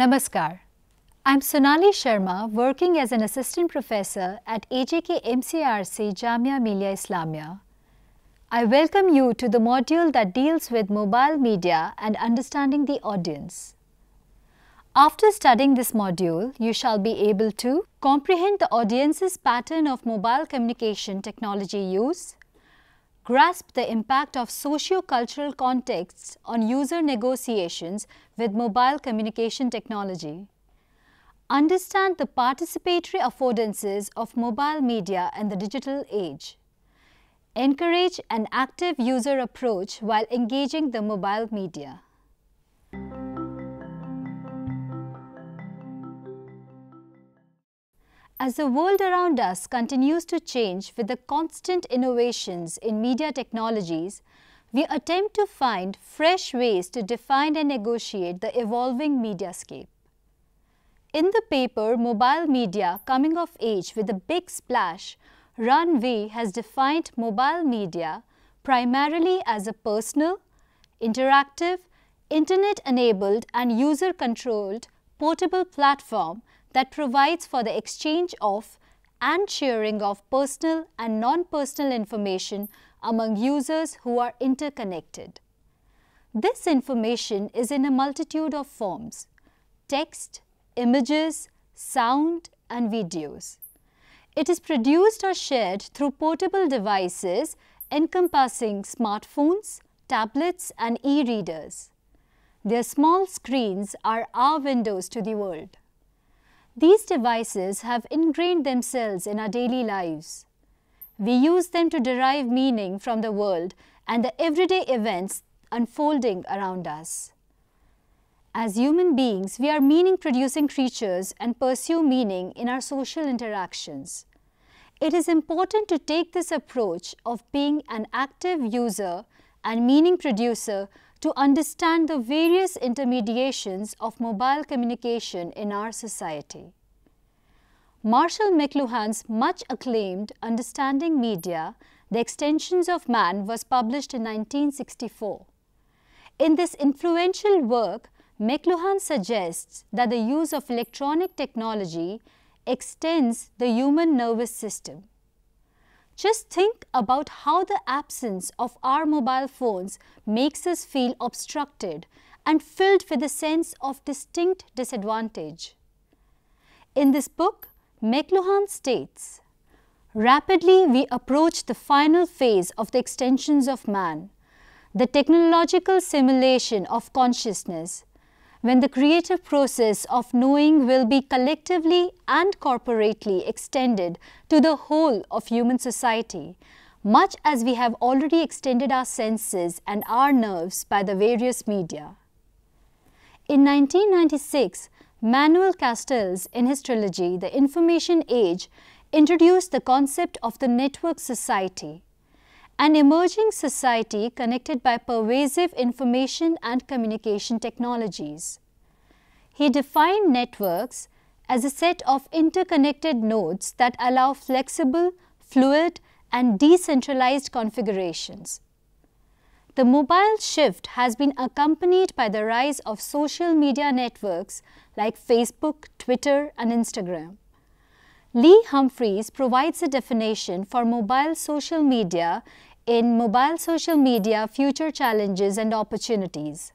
Namaskar. I'm Sonali Sharma, working as an assistant professor at AJK MCRC Jamia Millia Islamia. I welcome you to the module that deals with mobile media and understanding the audience. After studying this module, you shall be able to comprehend the audience's pattern of mobile communication technology use, grasp the impact of socio-cultural contexts on user negotiations with mobile communication technology. Understand the participatory affordances of mobile media and the digital age. Encourage an active user approach while engaging the mobile media. As the world around us continues to change with the constant innovations in media technologies, we attempt to find fresh ways to define and negotiate the evolving mediascape. In the paper Mobile Media Coming of Age with a Big Splash, V has defined mobile media primarily as a personal, interactive, internet-enabled and user-controlled portable platform that provides for the exchange of and sharing of personal and non-personal information among users who are interconnected. This information is in a multitude of forms, text, images, sound and videos. It is produced or shared through portable devices encompassing smartphones, tablets and e-readers. Their small screens are our windows to the world. These devices have ingrained themselves in our daily lives. We use them to derive meaning from the world and the everyday events unfolding around us. As human beings, we are meaning-producing creatures and pursue meaning in our social interactions. It is important to take this approach of being an active user and meaning producer to understand the various intermediations of mobile communication in our society. Marshall McLuhan's much acclaimed Understanding Media, The Extensions of Man was published in 1964. In this influential work, McLuhan suggests that the use of electronic technology extends the human nervous system. Just think about how the absence of our mobile phones makes us feel obstructed and filled with a sense of distinct disadvantage. In this book, McLuhan states, Rapidly we approach the final phase of the extensions of man, the technological simulation of consciousness, when the creative process of knowing will be collectively and corporately extended to the whole of human society, much as we have already extended our senses and our nerves by the various media. In 1996, Manuel Castells, in his trilogy The Information Age, introduced the concept of the network society an emerging society connected by pervasive information and communication technologies. He defined networks as a set of interconnected nodes that allow flexible, fluid and decentralized configurations. The mobile shift has been accompanied by the rise of social media networks like Facebook, Twitter and Instagram. Lee Humphreys provides a definition for mobile social media in Mobile Social Media Future Challenges and Opportunities.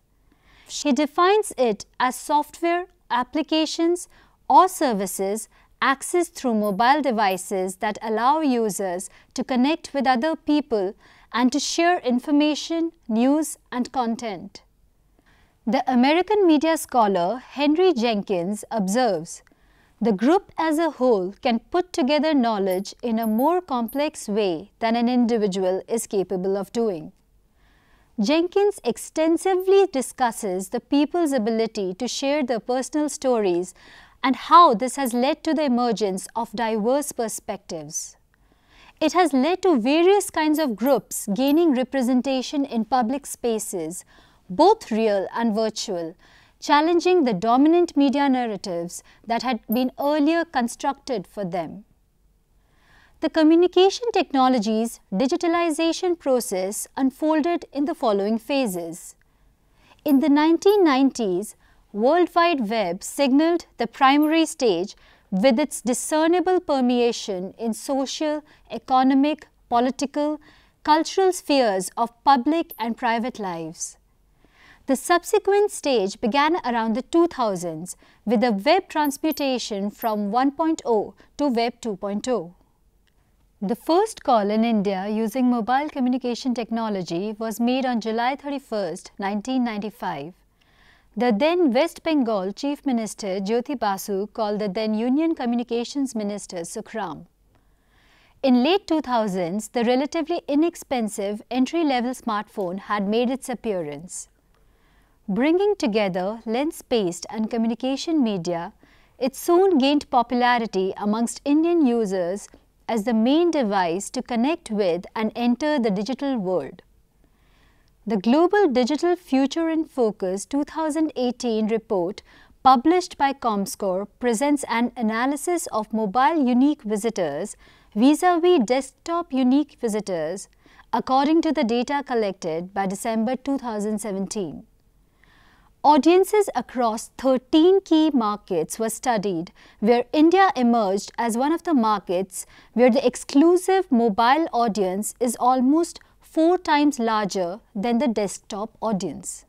He defines it as software, applications or services accessed through mobile devices that allow users to connect with other people and to share information, news and content. The American media scholar Henry Jenkins observes the group as a whole can put together knowledge in a more complex way than an individual is capable of doing. Jenkins extensively discusses the people's ability to share their personal stories and how this has led to the emergence of diverse perspectives. It has led to various kinds of groups gaining representation in public spaces, both real and virtual, challenging the dominant media narratives that had been earlier constructed for them. The communication technologies digitalization process unfolded in the following phases. In the 1990s, World Wide Web signaled the primary stage with its discernible permeation in social, economic, political, cultural spheres of public and private lives. The subsequent stage began around the 2000s with the web transmutation from 1.0 to web 2.0. The first call in India using mobile communication technology was made on July 31, 1995. The then West Bengal Chief Minister Jyoti Basu called the then Union Communications Minister Sukram. In late 2000s, the relatively inexpensive entry-level smartphone had made its appearance. Bringing together lens-based and communication media, it soon gained popularity amongst Indian users as the main device to connect with and enter the digital world. The Global Digital Future in Focus 2018 report published by Comscore presents an analysis of mobile unique visitors vis-a-vis -vis desktop unique visitors according to the data collected by December 2017. Audiences across 13 key markets were studied, where India emerged as one of the markets where the exclusive mobile audience is almost four times larger than the desktop audience.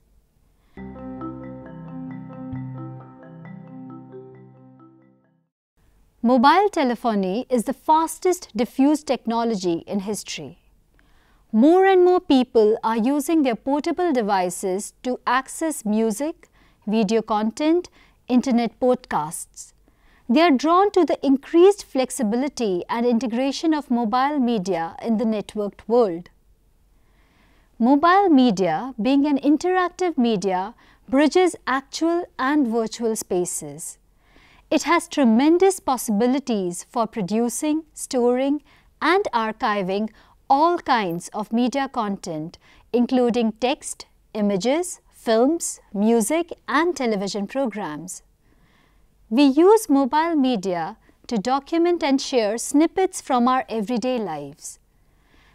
Mobile telephony is the fastest diffused technology in history. More and more people are using their portable devices to access music, video content, internet podcasts. They are drawn to the increased flexibility and integration of mobile media in the networked world. Mobile media, being an interactive media, bridges actual and virtual spaces. It has tremendous possibilities for producing, storing and archiving all kinds of media content including text, images, films, music and television programs. We use mobile media to document and share snippets from our everyday lives.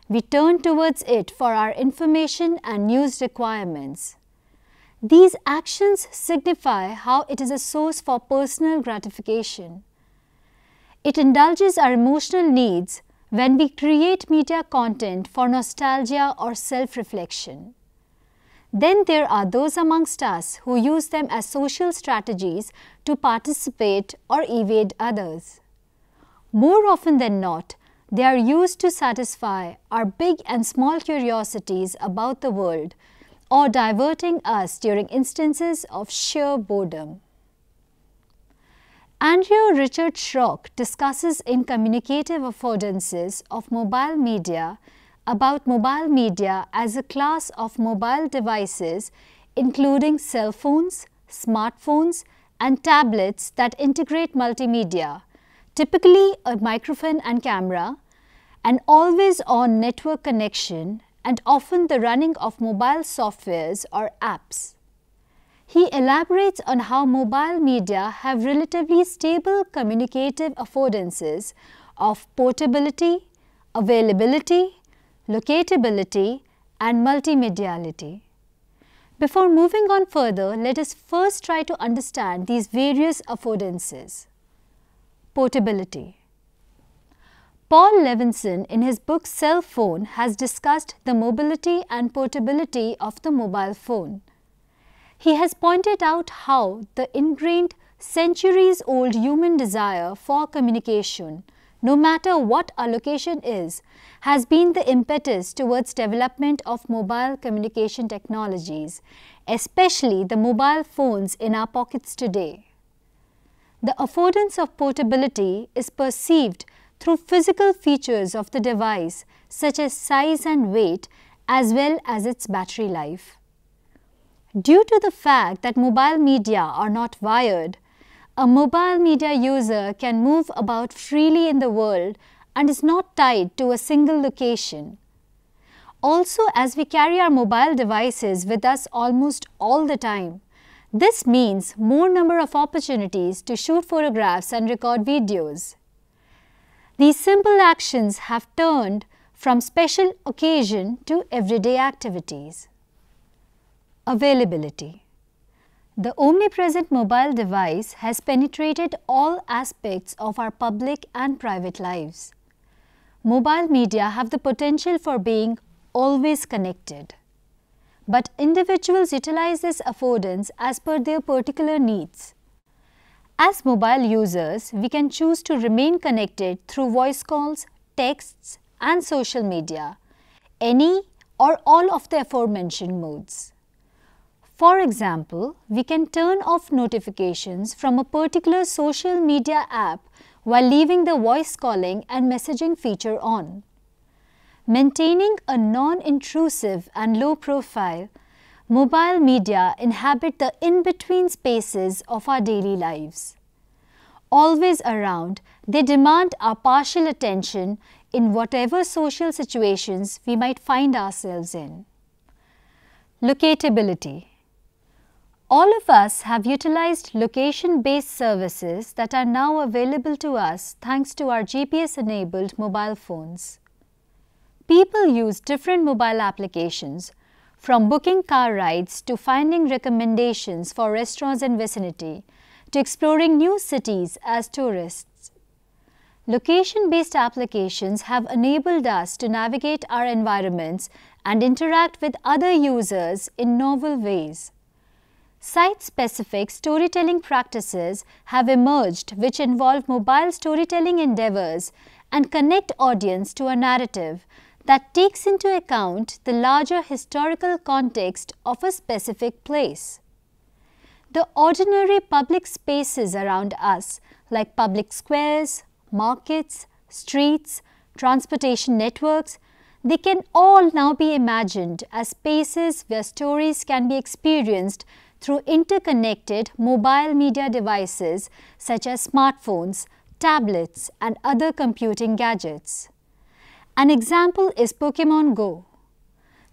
We turn towards it for our information and news requirements. These actions signify how it is a source for personal gratification. It indulges our emotional needs when we create media content for nostalgia or self-reflection. Then there are those amongst us who use them as social strategies to participate or evade others. More often than not, they are used to satisfy our big and small curiosities about the world or diverting us during instances of sheer boredom. Andrew Richard Schrock discusses in Communicative Affordances of Mobile Media about mobile media as a class of mobile devices including cell phones, smartphones and tablets that integrate multimedia, typically a microphone and camera, an always-on network connection and often the running of mobile softwares or apps. He elaborates on how mobile media have relatively stable communicative affordances of portability, availability, locatability, and multimediality. Before moving on further, let us first try to understand these various affordances. Portability. Paul Levinson, in his book Cell Phone, has discussed the mobility and portability of the mobile phone. He has pointed out how the ingrained centuries old human desire for communication, no matter what our location is, has been the impetus towards development of mobile communication technologies, especially the mobile phones in our pockets today. The affordance of portability is perceived through physical features of the device such as size and weight as well as its battery life. Due to the fact that mobile media are not wired, a mobile media user can move about freely in the world and is not tied to a single location. Also, as we carry our mobile devices with us almost all the time, this means more number of opportunities to shoot photographs and record videos. These simple actions have turned from special occasion to everyday activities. Availability The omnipresent mobile device has penetrated all aspects of our public and private lives. Mobile media have the potential for being always connected. But individuals utilize this affordance as per their particular needs. As mobile users, we can choose to remain connected through voice calls, texts and social media, any or all of the aforementioned modes. For example, we can turn off notifications from a particular social media app while leaving the voice calling and messaging feature on. Maintaining a non-intrusive and low profile, mobile media inhabit the in-between spaces of our daily lives. Always around, they demand our partial attention in whatever social situations we might find ourselves in. Locatability all of us have utilized location-based services that are now available to us thanks to our GPS-enabled mobile phones. People use different mobile applications from booking car rides to finding recommendations for restaurants in vicinity to exploring new cities as tourists. Location-based applications have enabled us to navigate our environments and interact with other users in novel ways. Site-specific storytelling practices have emerged which involve mobile storytelling endeavors and connect audience to a narrative that takes into account the larger historical context of a specific place. The ordinary public spaces around us like public squares, markets, streets, transportation networks, they can all now be imagined as spaces where stories can be experienced through interconnected mobile media devices such as smartphones, tablets and other computing gadgets. An example is Pokemon Go.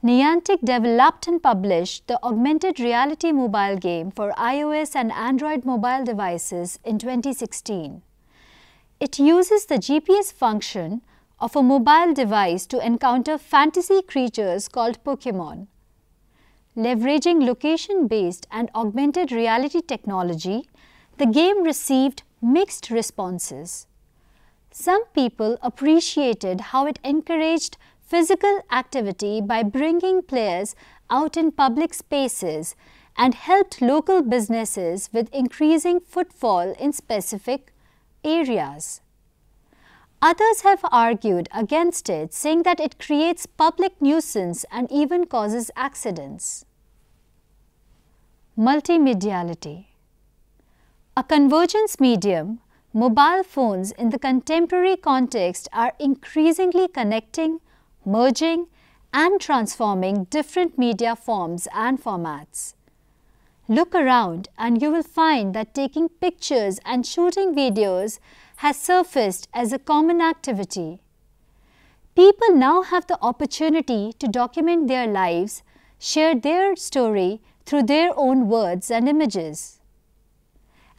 Niantic developed and published the augmented reality mobile game for iOS and Android mobile devices in 2016. It uses the GPS function of a mobile device to encounter fantasy creatures called Pokemon. Leveraging location-based and augmented reality technology, the game received mixed responses. Some people appreciated how it encouraged physical activity by bringing players out in public spaces and helped local businesses with increasing footfall in specific areas. Others have argued against it, saying that it creates public nuisance and even causes accidents. Multimediality A convergence medium, mobile phones in the contemporary context are increasingly connecting, merging and transforming different media forms and formats. Look around and you will find that taking pictures and shooting videos has surfaced as a common activity. People now have the opportunity to document their lives, share their story through their own words and images.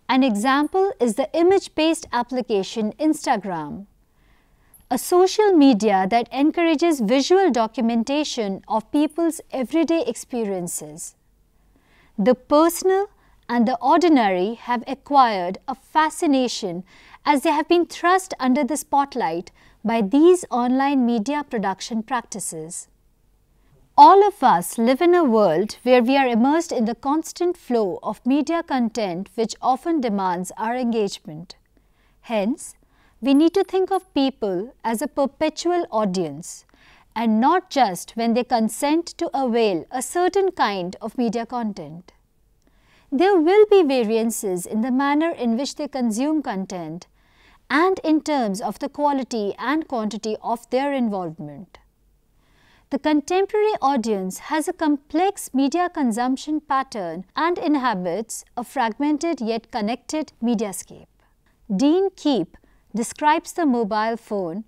An example is the image-based application Instagram, a social media that encourages visual documentation of people's everyday experiences. The personal and the ordinary have acquired a fascination as they have been thrust under the spotlight by these online media production practices. All of us live in a world where we are immersed in the constant flow of media content which often demands our engagement. Hence, we need to think of people as a perpetual audience and not just when they consent to avail a certain kind of media content. There will be variances in the manner in which they consume content and in terms of the quality and quantity of their involvement. The contemporary audience has a complex media consumption pattern and inhabits a fragmented yet connected mediascape. Dean Keep describes the mobile phone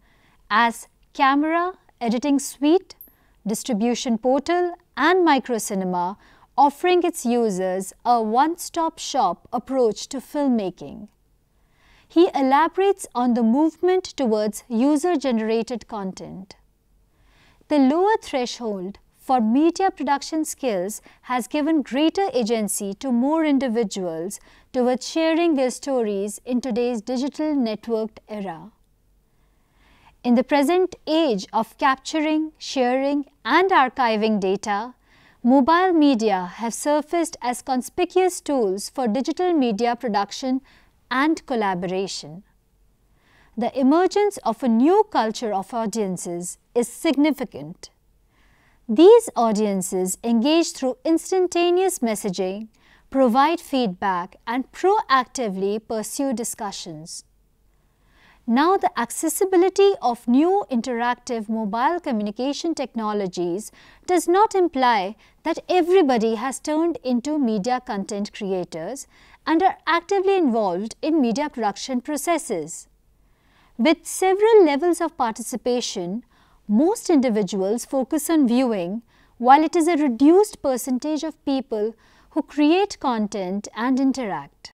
as camera, editing suite, distribution portal and microcinema offering its users a one-stop shop approach to filmmaking he elaborates on the movement towards user-generated content. The lower threshold for media production skills has given greater agency to more individuals towards sharing their stories in today's digital networked era. In the present age of capturing, sharing and archiving data, mobile media have surfaced as conspicuous tools for digital media production and collaboration. The emergence of a new culture of audiences is significant. These audiences engage through instantaneous messaging, provide feedback and proactively pursue discussions. Now the accessibility of new interactive mobile communication technologies does not imply that everybody has turned into media content creators and are actively involved in media production processes. With several levels of participation, most individuals focus on viewing while it is a reduced percentage of people who create content and interact.